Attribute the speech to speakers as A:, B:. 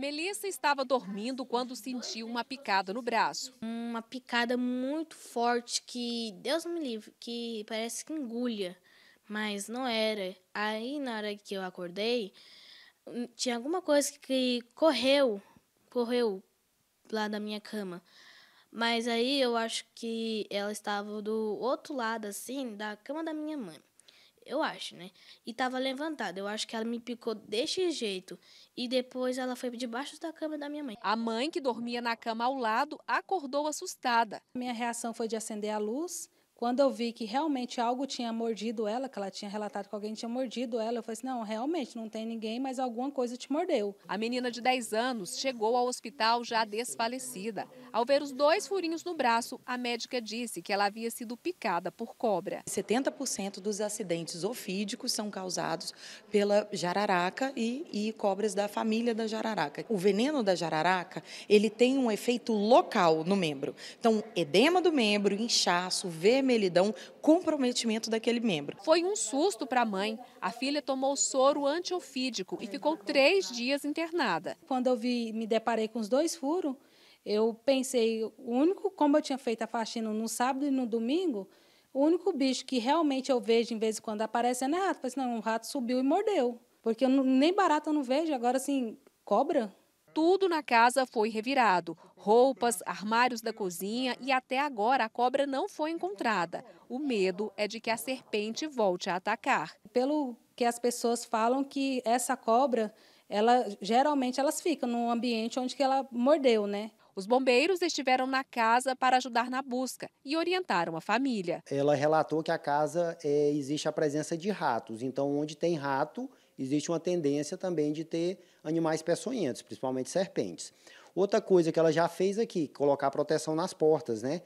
A: Melissa estava dormindo quando sentiu uma picada no braço. Uma picada muito forte que, Deus me livre, que parece que engulha, mas não era. Aí, na hora que eu acordei, hum, tinha alguma coisa que correu, correu lá da minha cama. Mas aí eu acho que ela estava do outro lado, assim, da cama da minha mãe. Eu acho, né? E tava levantada. Eu acho que ela me picou desse jeito. E depois ela foi
B: debaixo da cama da minha mãe. A mãe, que dormia na cama ao lado, acordou assustada. Minha reação foi de acender a luz quando eu vi que realmente algo tinha mordido ela, que ela tinha relatado que alguém tinha mordido ela, eu falei assim: não, realmente não tem ninguém, mas alguma coisa te mordeu. A menina de 10 anos chegou ao hospital já desfalecida. Ao ver os dois furinhos no braço, a
C: médica disse que ela havia sido picada por cobra. 70% dos acidentes ofídicos são causados pela jararaca e, e cobras da família da jararaca. O veneno da jararaca ele tem um efeito local no membro. Então, edema do membro, inchaço, vermelho vermelhidão, comprometimento daquele membro. Foi um susto para a
B: mãe. A filha tomou soro antiofídico e ficou três dias internada. Quando eu vi, me deparei com os dois furos, eu pensei, o único, como eu tinha feito a faxina no sábado e no domingo, o único bicho que realmente eu vejo, em vez em quando aparece, é rato. Falei assim, não, um rato subiu e mordeu. Porque eu nem barata eu não vejo, agora assim, cobra. Tudo na casa foi revirado: roupas, armários da cozinha e até agora a cobra não foi encontrada. O medo é de que a serpente volte a atacar. Pelo que as pessoas falam que essa cobra, ela geralmente elas ficam no ambiente onde que ela mordeu, né? Os bombeiros estiveram na casa para ajudar na busca
D: e orientaram a família.
E: Ela relatou que a casa é, existe a presença de ratos, então onde tem rato existe uma tendência também de ter animais peçonhentos, principalmente serpentes. Outra coisa que ela já fez aqui, colocar proteção nas portas, né?